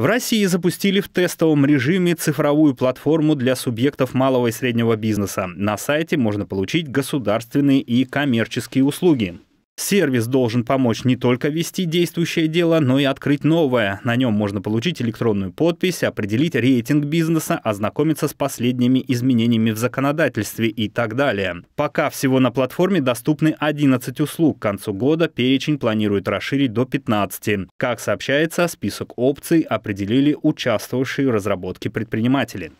В России запустили в тестовом режиме цифровую платформу для субъектов малого и среднего бизнеса. На сайте можно получить государственные и коммерческие услуги. Сервис должен помочь не только вести действующее дело, но и открыть новое. На нем можно получить электронную подпись, определить рейтинг бизнеса, ознакомиться с последними изменениями в законодательстве и так далее. Пока всего на платформе доступны 11 услуг. К концу года перечень планируют расширить до 15. Как сообщается, список опций определили участвовавшие в разработке предприниматели.